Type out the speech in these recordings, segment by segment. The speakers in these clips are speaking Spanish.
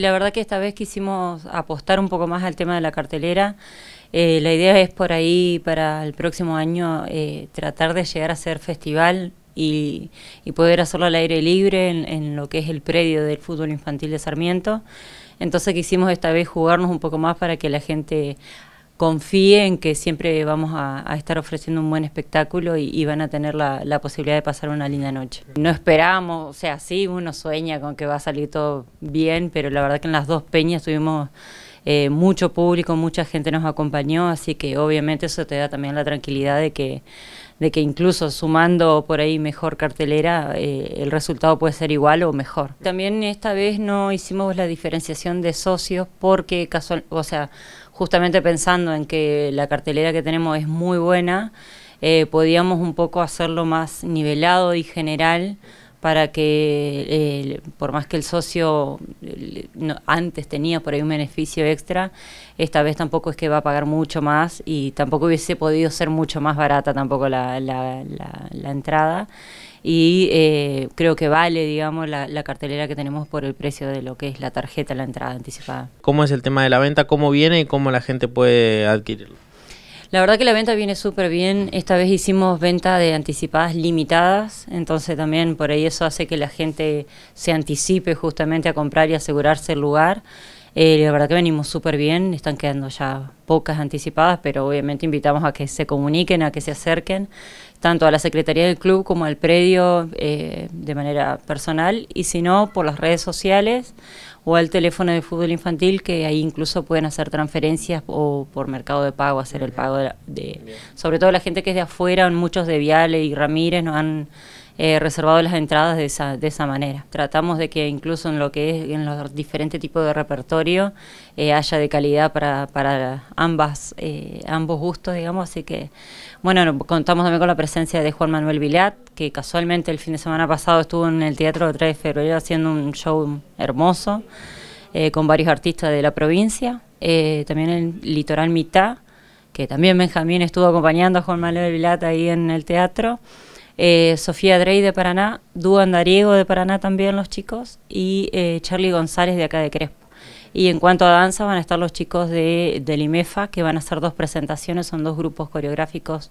La verdad que esta vez quisimos apostar un poco más al tema de la cartelera. Eh, la idea es por ahí para el próximo año eh, tratar de llegar a ser festival y, poder hacerlo al aire libre en, en lo que es el predio del fútbol infantil de Sarmiento. Entonces quisimos esta vez jugarnos un poco más para que la gente confíen que siempre vamos a, estar ofreciendo un buen espectáculo y, van a tener la, posibilidad de pasar una linda noche. No esperábamos, o sea, sí, uno sueña con que va a salir todo bien, pero la verdad que en las dos peñas tuvimos eh, mucho público, mucha gente nos acompañó, así que obviamente eso te da también la tranquilidad de que, de que incluso sumando por ahí mejor cartelera, eh, el resultado puede ser igual o mejor. También esta vez no hicimos la diferenciación de socios porque, casual, o sea, justamente pensando en que la cartelera que tenemos es muy buena, eh, podíamos un poco hacerlo más nivelado y general para que eh, por más que el socio eh, antes tenía por ahí un beneficio extra, esta vez tampoco es que va a pagar mucho más y tampoco hubiese podido ser mucho más barata tampoco la, la, entrada y eh, creo que vale, digamos, la, la, cartelera que tenemos por el precio de lo que es la tarjeta, la entrada anticipada. ¿Cómo es el tema de la venta? ¿Cómo viene y cómo la gente puede adquirirlo? La verdad que la venta viene súper bien. Esta vez hicimos venta de anticipadas limitadas, entonces también por ahí eso hace que la gente se anticipe justamente a comprar y asegurarse el lugar. Eh, la verdad que venimos súper bien, están quedando ya pocas anticipadas, pero obviamente invitamos a que se comuniquen, a que se acerquen, tanto a la Secretaría del Club como al predio eh, de manera personal, y si no, por las redes sociales o al teléfono de fútbol infantil, que ahí incluso pueden hacer transferencias o por mercado de pago hacer el pago de, sobre todo la gente que es de afuera, muchos de Viale y Ramírez nos han eh, reservado las entradas de esa, de esa manera. Tratamos de que incluso en lo que es en los diferentes tipos de repertorio eh, haya de calidad para, para ambas, eh, ambos gustos, digamos. Así que, bueno, contamos también con la presencia de Juan Manuel Vilat, que casualmente el fin de semana pasado estuvo en el Teatro de 3 de Febrero haciendo un show hermoso con varios artistas de la provincia. también en Litoral Mitá... que también Benjamín estuvo acompañando a Juan Manuel Vilat ahí en el teatro. Eh, Sofía Drey de Paraná, Dú Andariego de Paraná también los chicos y eh, Charlie González de acá de Crespo. Y en cuanto a danza van a estar los chicos de, del IMEFA que van a hacer dos presentaciones, son dos grupos coreográficos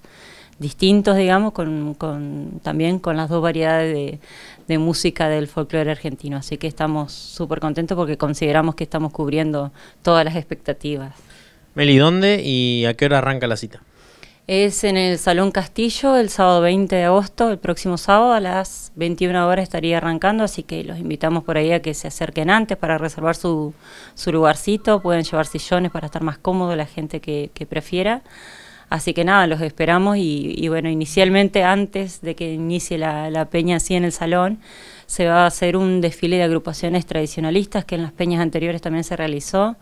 distintos, digamos, con, también con las dos variedades de, de música del folclore argentino. Así que estamos súper contentos porque consideramos que estamos cubriendo todas las expectativas. Meli, ¿dónde y a qué hora arranca la cita? Es en el Salón Castillo el sábado 20 de agosto, el próximo sábado a las 21 horas estaría arrancando, así que los invitamos por ahí a que se acerquen antes para reservar su, su lugarcito, pueden llevar sillones para estar más cómodo la gente que, que prefiera. Así que nada, los esperamos y, bueno, inicialmente antes de que inicie la, peña así en el salón, se va a hacer un desfile de agrupaciones tradicionalistas que en las peñas anteriores también se realizó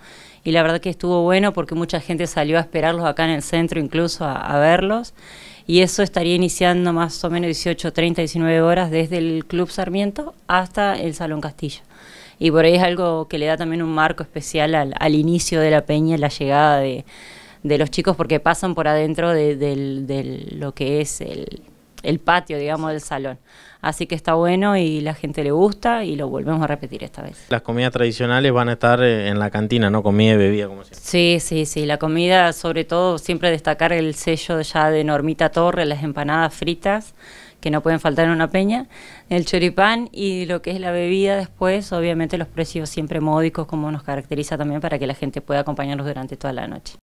y la verdad que estuvo bueno porque mucha gente salió a esperarlos acá en el centro incluso a, verlos y eso estaría iniciando más o menos 18, 30, 19 horas desde el Club Sarmiento hasta el Salón Castillo y por ahí es algo que le da también un marco especial al inicio de la peña, la llegada de, de los chicos porque pasan por adentro de, lo que es el, el patio, digamos, del salón. Así que está bueno y la gente le gusta y lo volvemos a repetir esta vez. Las comidas tradicionales van a estar eh, en la cantina, ¿no? Comida y bebida, como siempre. Sí, sí, sí. La comida, sobre todo, siempre destacar el sello ya de Normita Torre, las empanadas fritas, que no pueden faltar en una peña, el choripán y lo que es la bebida después, obviamente los precios siempre módicos, como nos caracteriza también, para que la gente pueda acompañarnos durante toda la noche.